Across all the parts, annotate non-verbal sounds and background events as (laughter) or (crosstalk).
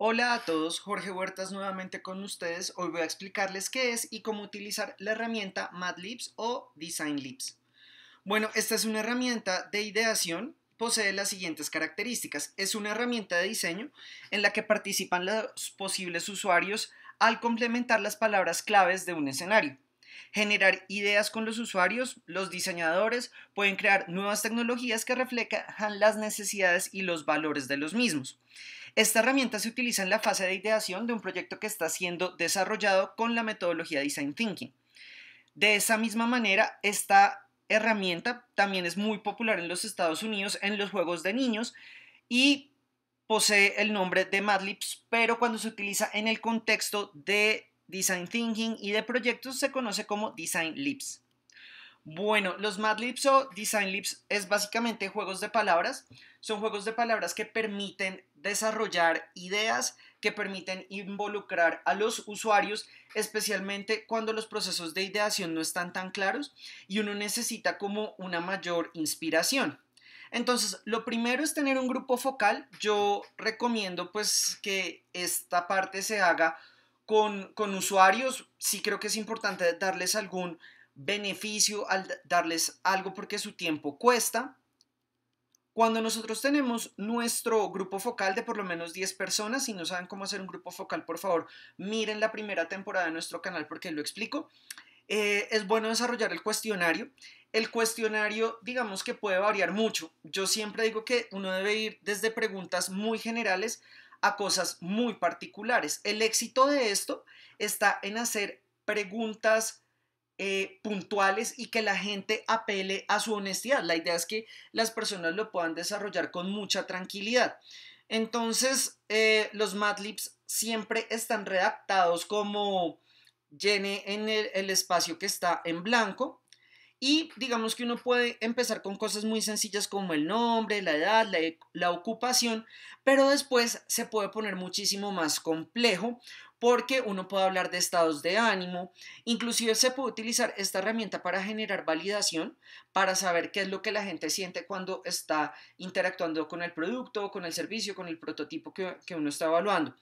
Hola a todos, Jorge Huertas nuevamente con ustedes. Hoy voy a explicarles qué es y cómo utilizar la herramienta Madlibs o DesignLibs. Bueno, esta es una herramienta de ideación, posee las siguientes características. Es una herramienta de diseño en la que participan los posibles usuarios al complementar las palabras claves de un escenario. Generar ideas con los usuarios, los diseñadores pueden crear nuevas tecnologías que reflejan las necesidades y los valores de los mismos. Esta herramienta se utiliza en la fase de ideación de un proyecto que está siendo desarrollado con la metodología Design Thinking. De esa misma manera, esta herramienta también es muy popular en los Estados Unidos en los juegos de niños y posee el nombre de Madlibs, pero cuando se utiliza en el contexto de Design Thinking y de proyectos se conoce como Design Libs. Bueno, los Madlibs o Design Libs es básicamente juegos de palabras. Son juegos de palabras que permiten desarrollar ideas que permiten involucrar a los usuarios, especialmente cuando los procesos de ideación no están tan claros y uno necesita como una mayor inspiración. Entonces, lo primero es tener un grupo focal. Yo recomiendo pues que esta parte se haga con, con usuarios. Sí creo que es importante darles algún beneficio al darles algo porque su tiempo cuesta. Cuando nosotros tenemos nuestro grupo focal de por lo menos 10 personas, si no saben cómo hacer un grupo focal, por favor, miren la primera temporada de nuestro canal porque lo explico. Eh, es bueno desarrollar el cuestionario. El cuestionario, digamos que puede variar mucho. Yo siempre digo que uno debe ir desde preguntas muy generales a cosas muy particulares. El éxito de esto está en hacer preguntas eh, puntuales y que la gente apele a su honestidad. La idea es que las personas lo puedan desarrollar con mucha tranquilidad. Entonces, eh, los Matlibs siempre están redactados como llene en el espacio que está en blanco y digamos que uno puede empezar con cosas muy sencillas como el nombre, la edad, e, la, ocupación, pero después se puede poner muchísimo más complejo porque uno puede hablar de estados de ánimo, inclusive se puede utilizar esta herramienta para generar validación, para saber qué es lo que la gente siente cuando está interactuando con el producto, con el servicio, con el prototipo que, que uno está evaluando.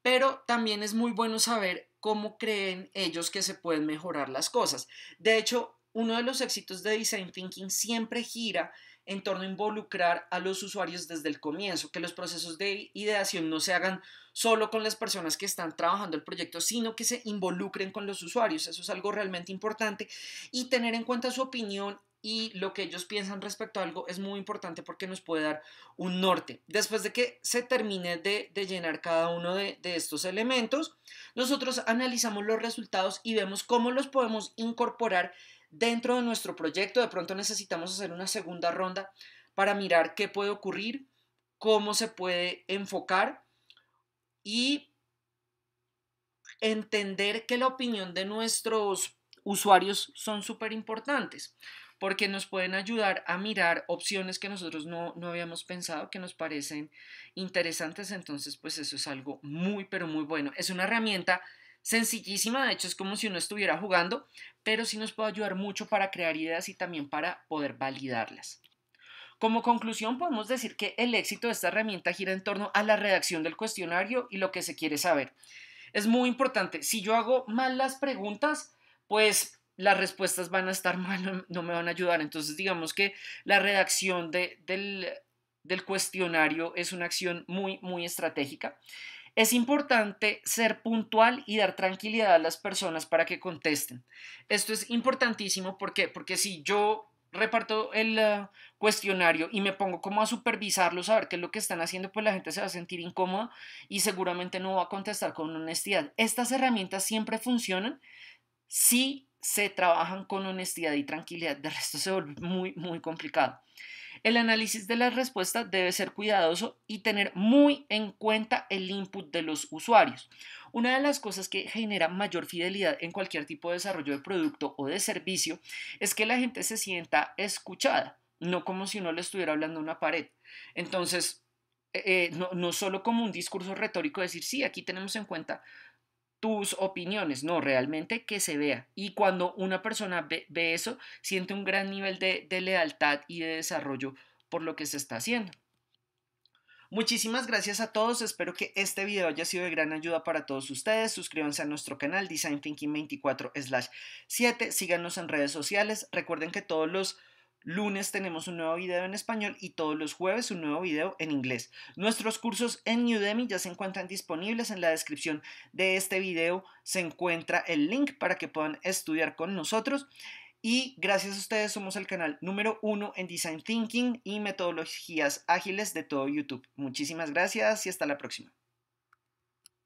Pero también es muy bueno saber cómo creen ellos que se pueden mejorar las cosas. De hecho, uno de los éxitos de Design Thinking siempre gira en torno a involucrar a los usuarios desde el comienzo, que los procesos de ideación no se hagan solo con las personas que están trabajando el proyecto, sino que se involucren con los usuarios. Eso es algo realmente importante y tener en cuenta su opinión y lo que ellos piensan respecto a algo es muy importante porque nos puede dar un norte. Después de que se termine de, llenar cada uno de estos elementos, nosotros analizamos los resultados y vemos cómo los podemos incorporar Dentro de nuestro proyecto de pronto necesitamos hacer una segunda ronda para mirar qué puede ocurrir, cómo se puede enfocar y entender que la opinión de nuestros usuarios son súper importantes porque nos pueden ayudar a mirar opciones que nosotros no, no, habíamos pensado, que nos parecen interesantes. Entonces, pues eso es algo muy, pero muy bueno. Es una herramienta sencillísima, de hecho es como si uno estuviera jugando, pero sí nos puede ayudar mucho para crear ideas y también para poder validarlas. Como conclusión podemos decir que el éxito de esta herramienta gira en torno a la redacción del cuestionario y lo que se quiere saber. Es muy importante, si yo hago mal las preguntas, pues las respuestas van a estar (laughs) mal, no me van a ayudar. Entonces digamos que la redacción del, del cuestionario es una acción muy, muy estratégica. Es importante ser puntual y dar tranquilidad a las personas para que contesten. Esto es importantísimo ¿por porque si yo reparto el eh, cuestionario y me pongo como a supervisarlo, a ver qué es lo que están haciendo, pues la gente se va a sentir incómoda y seguramente no va a contestar con honestidad. Estas herramientas siempre funcionan si se trabajan con honestidad y tranquilidad, de resto se vuelve muy, muy complicado. El análisis de las respuestas debe ser cuidadoso y tener muy en cuenta el input de los usuarios. Una de las cosas que genera mayor fidelidad en cualquier tipo de desarrollo de producto o de servicio es que la gente se sienta escuchada, no como si uno le estuviera hablando a una pared. Entonces, eh, eh, no, no, solo como un discurso retórico decir, sí, aquí tenemos en cuenta tus opiniones, no, realmente que se vea. Y cuando una persona ve, eso, siente un gran nivel de, lealtad y de desarrollo por lo que se está haciendo. Muchísimas gracias a todos, espero que este video haya sido de gran ayuda para todos ustedes, suscríbanse a nuestro canal Design Thinking 24/7, síganos en redes sociales, recuerden que todos los lunes tenemos un nuevo video en español y todos los jueves un nuevo video en inglés. Nuestros cursos en Udemy ya se encuentran disponibles en la descripción de este video. Se encuentra el link para que puedan estudiar con nosotros. Y gracias a ustedes somos el canal número uno en Design Thinking y metodologías ágiles de todo YouTube. Muchísimas gracias y hasta la próxima.